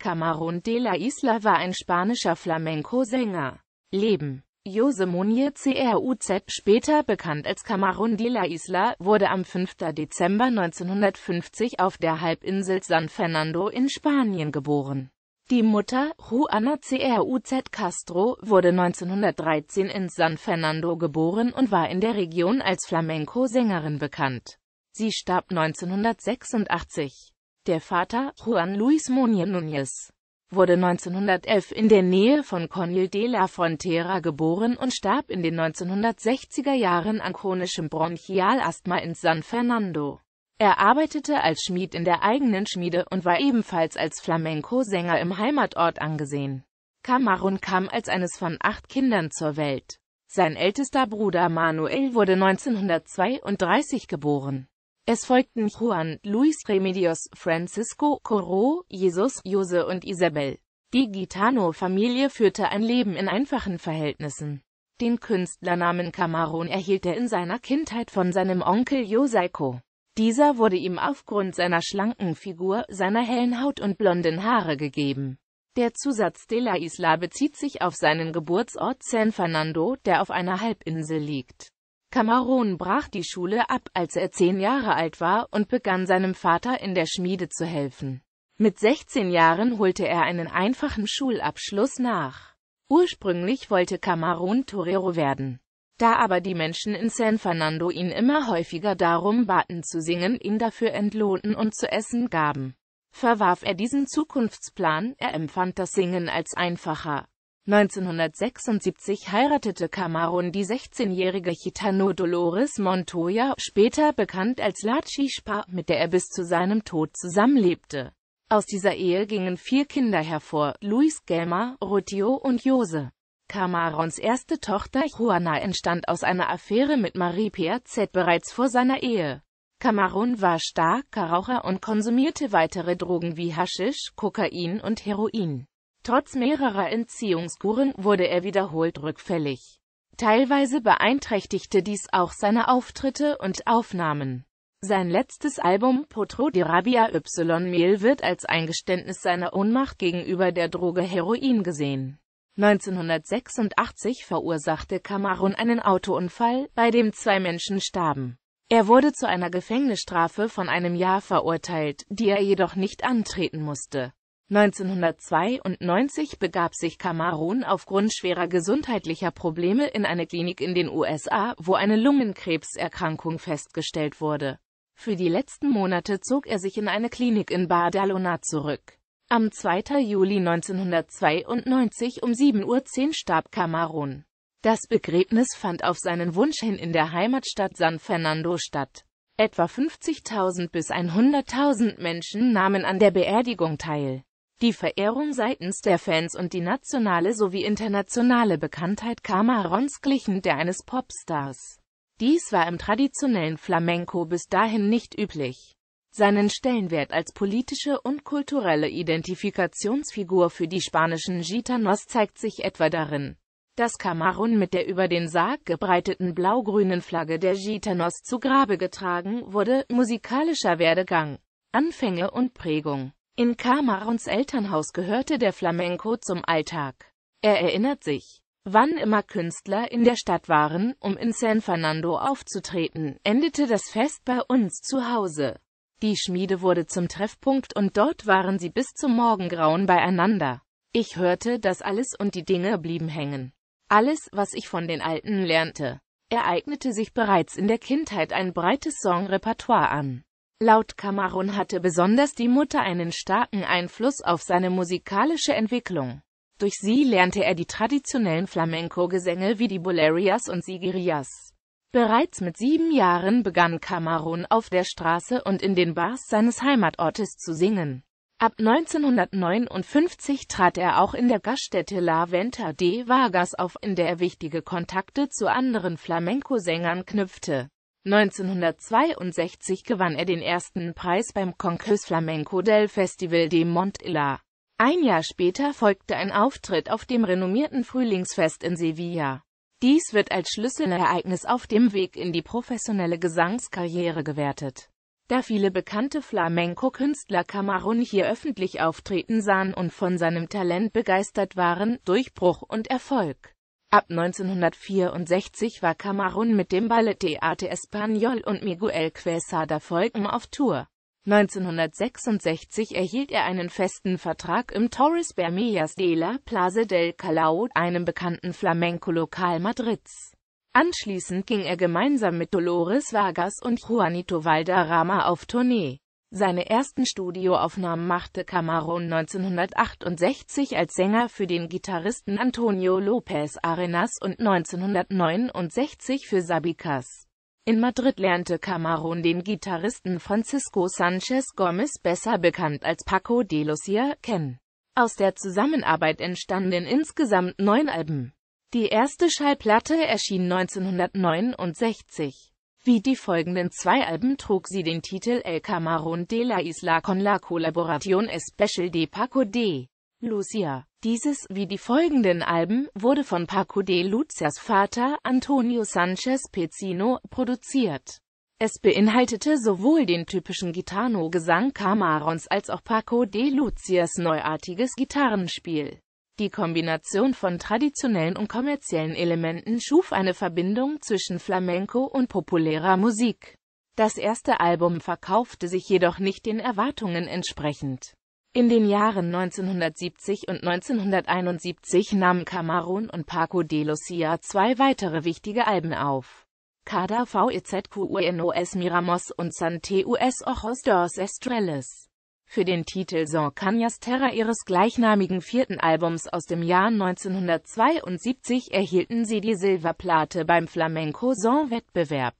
Camarón de la Isla war ein spanischer Flamenco-Sänger. Leben Jose Munier CRUZ, später bekannt als Camarón de la Isla, wurde am 5. Dezember 1950 auf der Halbinsel San Fernando in Spanien geboren. Die Mutter, Juana CRUZ Castro, wurde 1913 in San Fernando geboren und war in der Region als Flamenco-Sängerin bekannt. Sie starb 1986. Der Vater, Juan Luis Monier Núñez, wurde 1911 in der Nähe von Conil de la Frontera geboren und starb in den 1960er Jahren an chronischem Bronchialasthma in San Fernando. Er arbeitete als Schmied in der eigenen Schmiede und war ebenfalls als Flamenco-Sänger im Heimatort angesehen. Camarón kam als eines von acht Kindern zur Welt. Sein ältester Bruder Manuel wurde 1932 geboren. Es folgten Juan, Luis Remedios, Francisco, Corro, Jesus, Jose und Isabel. Die Gitano-Familie führte ein Leben in einfachen Verhältnissen. Den Künstlernamen Camarón erhielt er in seiner Kindheit von seinem Onkel Joseiko. Dieser wurde ihm aufgrund seiner schlanken Figur, seiner hellen Haut und blonden Haare gegeben. Der Zusatz de la Isla bezieht sich auf seinen Geburtsort San Fernando, der auf einer Halbinsel liegt. Cameron brach die Schule ab, als er zehn Jahre alt war, und begann seinem Vater in der Schmiede zu helfen. Mit 16 Jahren holte er einen einfachen Schulabschluss nach. Ursprünglich wollte Cameron Torero werden. Da aber die Menschen in San Fernando ihn immer häufiger darum baten zu singen, ihn dafür entlohnten und zu essen gaben, verwarf er diesen Zukunftsplan, er empfand das Singen als einfacher, 1976 heiratete Cameron die 16-jährige Chitano Dolores Montoya, später bekannt als La Chispa, mit der er bis zu seinem Tod zusammenlebte. Aus dieser Ehe gingen vier Kinder hervor, Luis Gelma, Rutio und Jose. Camerons erste Tochter Juana entstand aus einer Affäre mit Marie Piazet bereits vor seiner Ehe. Cameron war starker Raucher und konsumierte weitere Drogen wie Haschisch, Kokain und Heroin. Trotz mehrerer Entziehungskuren wurde er wiederholt rückfällig. Teilweise beeinträchtigte dies auch seine Auftritte und Aufnahmen. Sein letztes Album Potro di Rabia y Mehl wird als Eingeständnis seiner Ohnmacht gegenüber der Droge Heroin gesehen. 1986 verursachte Cameron einen Autounfall, bei dem zwei Menschen starben. Er wurde zu einer Gefängnisstrafe von einem Jahr verurteilt, die er jedoch nicht antreten musste. 1992 begab sich Kamerun aufgrund schwerer gesundheitlicher Probleme in eine Klinik in den USA, wo eine Lungenkrebserkrankung festgestellt wurde. Für die letzten Monate zog er sich in eine Klinik in Badalona zurück. Am 2. Juli 1992 um 7.10 Uhr starb Kamerun. Das Begräbnis fand auf seinen Wunsch hin in der Heimatstadt San Fernando statt. Etwa 50.000 bis 100.000 Menschen nahmen an der Beerdigung teil. Die Verehrung seitens der Fans und die nationale sowie internationale Bekanntheit Camarons glichen der eines Popstars. Dies war im traditionellen Flamenco bis dahin nicht üblich. Seinen Stellenwert als politische und kulturelle Identifikationsfigur für die spanischen Gitanos zeigt sich etwa darin, dass Camarón mit der über den Sarg gebreiteten blau-grünen Flagge der Gitanos zu Grabe getragen wurde, musikalischer Werdegang, Anfänge und Prägung in Camerons Elternhaus gehörte der Flamenco zum Alltag. Er erinnert sich, wann immer Künstler in der Stadt waren, um in San Fernando aufzutreten, endete das Fest bei uns zu Hause. Die Schmiede wurde zum Treffpunkt und dort waren sie bis zum Morgengrauen beieinander. Ich hörte das alles und die Dinge blieben hängen. Alles, was ich von den Alten lernte, ereignete sich bereits in der Kindheit ein breites Songrepertoire an. Laut Cameron hatte besonders die Mutter einen starken Einfluss auf seine musikalische Entwicklung. Durch sie lernte er die traditionellen Flamenco-Gesänge wie die Bolerias und Sigirias. Bereits mit sieben Jahren begann Cameron auf der Straße und in den Bars seines Heimatortes zu singen. Ab 1959 trat er auch in der Gaststätte La Venta de Vargas auf, in der er wichtige Kontakte zu anderen Flamenco-Sängern knüpfte. 1962 gewann er den ersten Preis beim Concurs Flamenco del Festival de Montilla. Ein Jahr später folgte ein Auftritt auf dem renommierten Frühlingsfest in Sevilla. Dies wird als Schlüsselereignis auf dem Weg in die professionelle Gesangskarriere gewertet. Da viele bekannte Flamenco-Künstler Camarón hier öffentlich auftreten sahen und von seinem Talent begeistert waren, Durchbruch und Erfolg. Ab 1964 war Camarón mit dem Ballet de Théâtre Español und Miguel Quesada Folgen auf Tour. 1966 erhielt er einen festen Vertrag im Torres Bermillas de la Plaza del Calao, einem bekannten Flamenco-Lokal Madrids. Anschließend ging er gemeinsam mit Dolores Vargas und Juanito Valderrama auf Tournee. Seine ersten Studioaufnahmen machte Cameron 1968 als Sänger für den Gitarristen Antonio López Arenas und 1969 für Sabicas. In Madrid lernte Cameron den Gitarristen Francisco Sanchez Gomez, besser bekannt als Paco de Lucia, kennen. Aus der Zusammenarbeit entstanden insgesamt neun Alben. Die erste Schallplatte erschien 1969. Wie die folgenden zwei Alben trug sie den Titel El Camarón de la Isla con la Colaboración Especial de Paco de Lucia. Dieses, wie die folgenden Alben, wurde von Paco de Lucias Vater, Antonio Sanchez Pezzino, produziert. Es beinhaltete sowohl den typischen Gitarno-Gesang Camarons als auch Paco de Lucias neuartiges Gitarrenspiel. Die Kombination von traditionellen und kommerziellen Elementen schuf eine Verbindung zwischen Flamenco und populärer Musik. Das erste Album verkaufte sich jedoch nicht den Erwartungen entsprechend. In den Jahren 1970 und 1971 nahmen Camarón und Paco de Lucia zwei weitere wichtige Alben auf. Cada VEZQUENOS Miramos und Santeus Ojos dos Estrellas. Für den Titel Son Canyas Terra ihres gleichnamigen vierten Albums aus dem Jahr 1972 erhielten sie die Silberplatte beim flamenco Son wettbewerb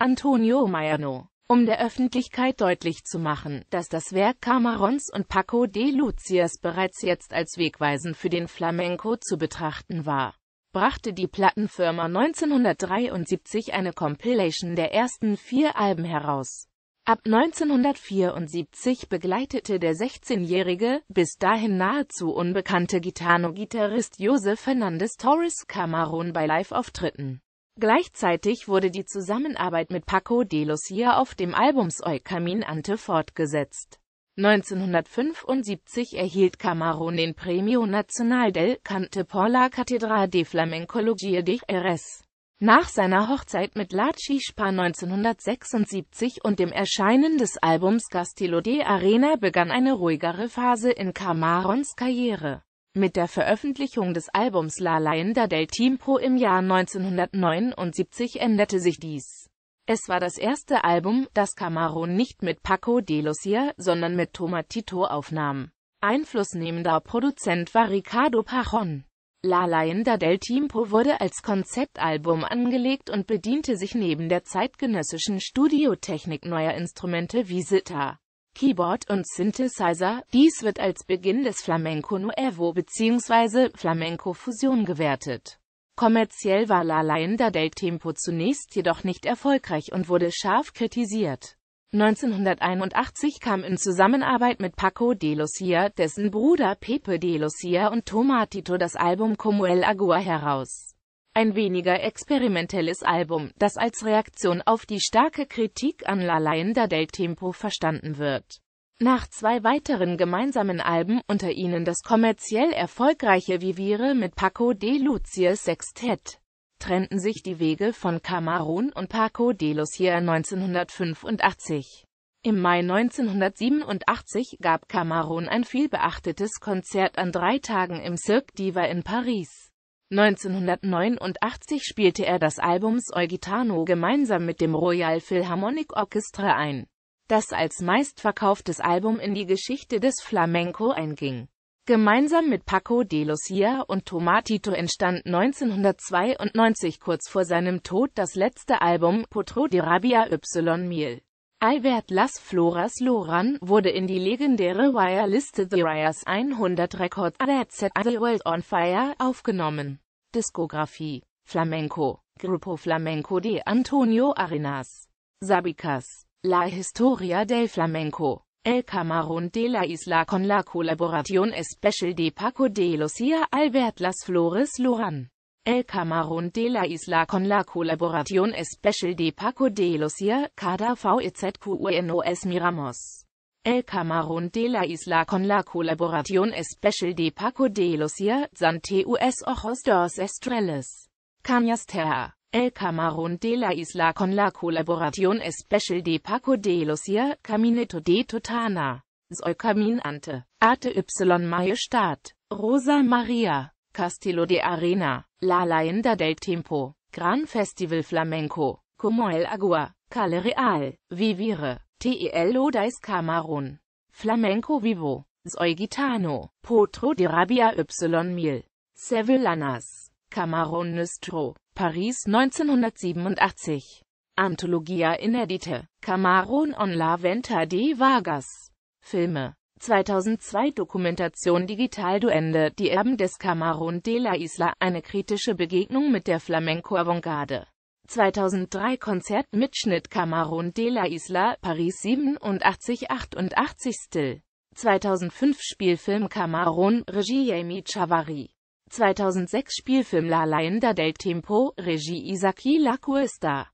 Antonio Maiano um der Öffentlichkeit deutlich zu machen, dass das Werk Camarons und Paco de Lucias bereits jetzt als Wegweisen für den Flamenco zu betrachten war, brachte die Plattenfirma 1973 eine Compilation der ersten vier Alben heraus Ab 1974 begleitete der 16-jährige, bis dahin nahezu unbekannte Gitano-Gitarrist Josef Fernandes Torres Camarón bei Live-Auftritten. Gleichzeitig wurde die Zusammenarbeit mit Paco de Lucia auf dem Album Soy Camin Ante fortgesetzt. 1975 erhielt Camarón den Premio Nacional del Cante por la Cátedra de Flamencología de RS. Nach seiner Hochzeit mit La Chispa 1976 und dem Erscheinen des Albums Castillo de Arena begann eine ruhigere Phase in Camarons Karriere. Mit der Veröffentlichung des Albums La Leyenda del Tiempo im Jahr 1979 änderte sich dies. Es war das erste Album, das Camarón nicht mit Paco de Lucia, sondern mit Tomatito aufnahm. Einflussnehmender Produzent war Ricardo Pajon. La Leyenda del Tiempo wurde als Konzeptalbum angelegt und bediente sich neben der zeitgenössischen Studiotechnik neuer Instrumente wie Sitar, Keyboard und Synthesizer. Dies wird als Beginn des Flamenco Nuevo bzw. Flamenco Fusion gewertet. Kommerziell war La Leyenda del Tiempo zunächst jedoch nicht erfolgreich und wurde scharf kritisiert. 1981 kam in Zusammenarbeit mit Paco de Lucia, dessen Bruder Pepe de Lucia und Tomatito das Album Como el Agua heraus. Ein weniger experimentelles Album, das als Reaktion auf die starke Kritik an La Leyenda del Tempo verstanden wird. Nach zwei weiteren gemeinsamen Alben, unter ihnen das kommerziell erfolgreiche Vivire mit Paco de Lucia Sextet, trennten sich die Wege von Camarón und Paco de Lucia 1985. Im Mai 1987 gab Camarón ein vielbeachtetes Konzert an drei Tagen im Cirque Diva in Paris. 1989 spielte er das Album Soy Gitano gemeinsam mit dem Royal Philharmonic Orchestra ein, das als meistverkauftes Album in die Geschichte des Flamenco einging Gemeinsam mit Paco de Lucia und Tomatito entstand 1992 kurz vor seinem Tod das letzte Album Potro de Rabia y Mil. Albert Las Floras Loran wurde in die legendäre Wire-Liste The Wires 100 Records That Set the World on Fire aufgenommen. Diskografie Flamenco Grupo Flamenco de Antonio Arenas Sabicas La Historia del Flamenco El Camarón de la Isla con la colaboración especial de Paco de Lucía Albert Las Flores Loran. El Camarón de la Isla con la colaboración especial de Paco de Lucía, Cada VEZQNOS Miramos. El Camarón de la Isla con la colaboración especial de Paco de Lucía, Santé US Ojos dos Estrellas. Cañas Terra. El Camarón de la Isla con la colaboración especial de Paco de Lucia, Camineto de Totana, Soy Caminante, Arte Y Majestad, Rosa María. Castillo de Arena, La Leyenda del Tempo, Gran Festival Flamenco, Como el Agua, Cale Real, Vivire, TELO Dice Camarón, Flamenco Vivo, Soy Gitano, Potro de Rabia Y Mil, Sevillanas. Cameron Nistro, Paris 1987. Antologia inedite, Cameron on la venta de Vargas. Filme. 2002 Dokumentation Digital Duende, die Erben des Cameron de la Isla, eine kritische Begegnung mit der Flamenco-Avantgarde. 2003 Konzertmitschnitt Cameron de la Isla, Paris 87 88 Still. 2005 Spielfilm Cameron, Regie Jamie Chavari. 2006 Spielfilm La Leyenda del Tempo, Regie Isaki La Cuesta